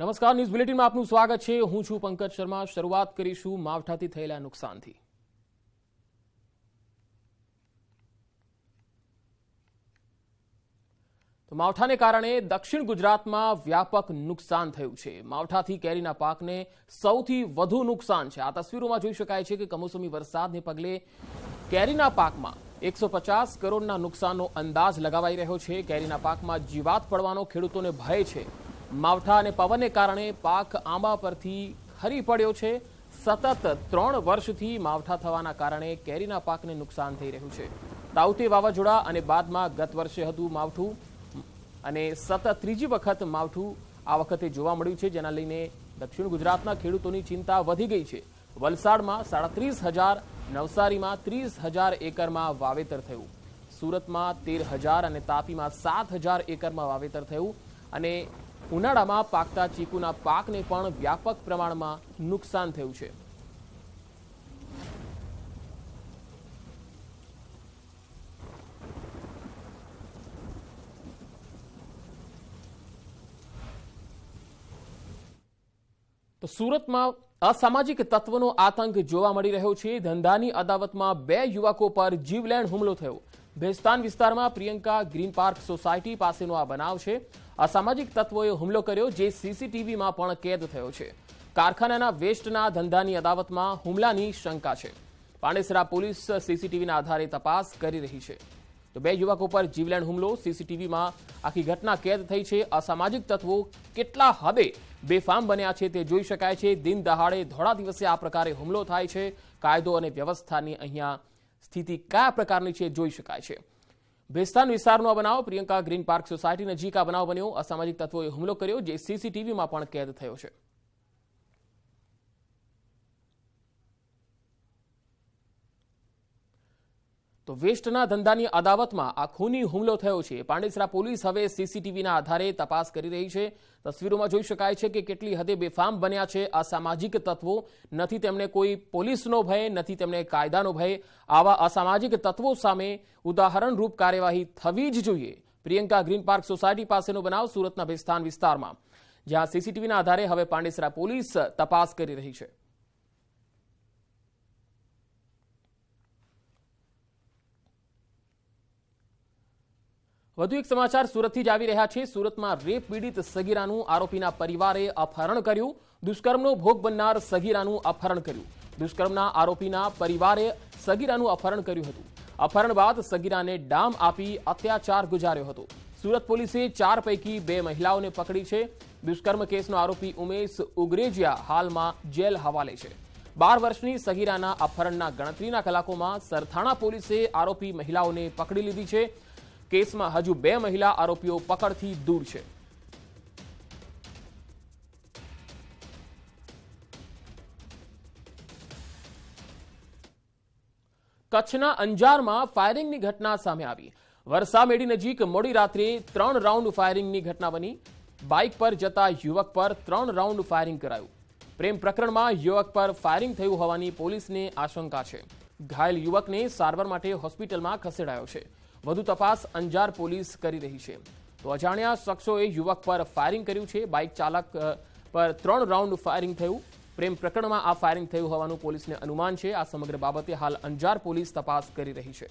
નમસ્કાર ન્યૂઝ બુલેટિનમાં આપનું સ્વાગત છે હું છું પંકજ શર્મા શરૂઆત કરીશું માવઠાથી થયેલા નુકસાનથી માવઠાને કારણે દક્ષિણ ગુજરાતમાં વ્યાપક નુકસાન થયું છે માવઠાથી કેરીના પાકને સૌથી વધુ નુકસાન છે આ તસવીરોમાં જોઈ શકાય છે કે કમોસમી વરસાદને પગલે કેરીના પાકમાં એકસો પચાસ કરોડના નુકસાનનો અંદાજ લગાવાઈ રહ્યો છે કેરીના પાકમાં જીવાત પડવાનો ખેડૂતોને ભય છે માવઠા અને પવનને કારણે પાક આંબા પરથી ખરી પડ્યો છે સતત ત્રણ વર્ષથી માવઠા થવાના કારણે કેરીના પાકને નુકસાન થઈ રહ્યું છે તાઉતે વાવાઝોડા અને બાદમાં ગત વર્ષે હતું માવઠું અને સતત ત્રીજી વખત માવઠું આ વખતે જોવા મળ્યું છે જેના લઈને દક્ષિણ ગુજરાતના ખેડૂતોની ચિંતા વધી ગઈ છે વલસાડમાં સાડત્રીસ હજાર નવસારીમાં ત્રીસ હજાર એકરમાં વાવેતર થયું સુરતમાં તેર હજાર અને તાપીમાં સાત હજાર એકરમાં વાવેતર થયું અને ઉનાળામાં પાકતા ચીકુના પાકને પણ વ્યાપક પ્રમાણમાં નુકસાન થયું છે તો સુરતમાં અસામાજિક તત્વનો આતંક જોવા મળી રહ્યો છે ધંધાની અદાવતમાં બે યુવકો પર જીવલેણ હુમલો થયો ભેસ્તાન વિસ્તારમાં પ્રિયંકા ગ્રીન પાર્ક સોસાયટી પાસેનો આ બનાવ છે અસામાજિક તત્વોએ હુમલો કર્યો જે સીસીટીવીમાં પણ કેદ થયો છે કારખાનાના વેસ્ટના ધંધાની અદાવતમાં હુમલાની શંકા છે પાંડેસરા પોલીસ સીસીટીવીના આધારે તપાસ કરી રહી છે તો બે યુવકો પર જીવલેણ હુમલો સીસીટીવીમાં આખી ઘટના કેદ થઈ છે અસામાજિક તત્વો કેટલા હદે બેફામ બન્યા છે તે જોઈ શકાય છે દિન દહાડે ધોળા દિવસે આ પ્રકારે હુમલો થાય છે કાયદો અને વ્યવસ્થાની અહીંયા સ્થિતિ કયા પ્રકારની છે જોઈ શકાય છે ભેસ્તાન વિસ્તારનો આ બનાવ પ્રિયંકા ગ્રીન પાર્ક સોસાયટી નજીક આ બનાવ બન્યો અસામાજિક તત્વોએ હુમલો કર્યો જે સીસીટીવીમાં પણ કેદ થયો છે તો વેસ્ટના ધંધાની અદાવતમાં આ ખૂની હુમલો થયો છે પાંડેસરા પોલીસ હવે સીસીટીવીના આધારે તપાસ કરી રહી છે તસવીરોમાં જોઈ શકાય છે કે કેટલી હદે બેફામ બન્યા છે અસામાજિક તત્વો નથી તેમને કોઈ પોલીસનો ભય નથી તેમને કાયદાનો ભય આવા અસામાજિક તત્વો સામે ઉદાહરણરૂપ કાર્યવાહી થવી જ જોઈએ પ્રિયંકા ગ્રીન પાર્ક સોસાયટી પાસેનો બનાવ સુરતના ભેસ્થાન વિસ્તારમાં જ્યાં સીસીટીવીના આધારે હવે પાંડેસરા પોલીસ તપાસ કરી રહી છે વધુ એક સમાચાર સુરતથી જ આવી રહ્યા છે સુરતમાં રેપ પીડિત સગીરાનું આરોપીના પરિવારે અપહરણ કર્યું દુષ્કર્મનો ભોગ બનનાર સગીરાનું અપહરણ કર્યું દુષ્કર્મના આરોપીના પરિવારે સગીરાનું અપહરણ કર્યું હતું અપહરણ બાદ સગીરાને ડામ આપી અત્યાચાર ગુજાર્યો હતો સુરત પોલીસે ચાર પૈકી બે મહિલાઓને પકડી છે દુષ્કર્મ કેસનો આરોપી ઉમેશ ઉગ્રેજિયા હાલમાં જેલ હવાલે છે બાર વર્ષની સગીરાના અપહરણના ગણતરીના કલાકોમાં સરથાણા પોલીસે આરોપી મહિલાઓને પકડી લીધી છે કેસમાં હજુ બે મહિલા આરોપીઓ પકડથી દૂર છે કચ્છના અંજારમાં ફાયરિંગની ઘટના સામે આવી વરસામેડી નજીક મોડી રાત્રે ત્રણ રાઉન્ડ ફાયરિંગની ઘટના બની બાઇક પર જતા યુવક પર ત્રણ રાઉન્ડ ફાયરિંગ કરાયું પ્રેમ પ્રકરણમાં યુવક પર ફાયરિંગ થયું હોવાની પોલીસને આશંકા છે ઘાયલ યુવકને સારવાર માટે હોસ્પિટલમાં ખસેડાયો છે વધુ તપાસ અંજાર પોલીસ કરી રહી છે તો અજાણ્યા શખ્સોએ યુવક પર ફાયરિંગ કર્યું છે બાઇક ચાલક પર ત્રણ રાઉન્ડ ફાયરિંગ થયું પ્રેમ પ્રકરણમાં આ ફાયરિંગ થયું હોવાનું પોલીસને અનુમાન છે આ સમગ્ર બાબતે હાલ અંજાર પોલીસ તપાસ કરી રહી છે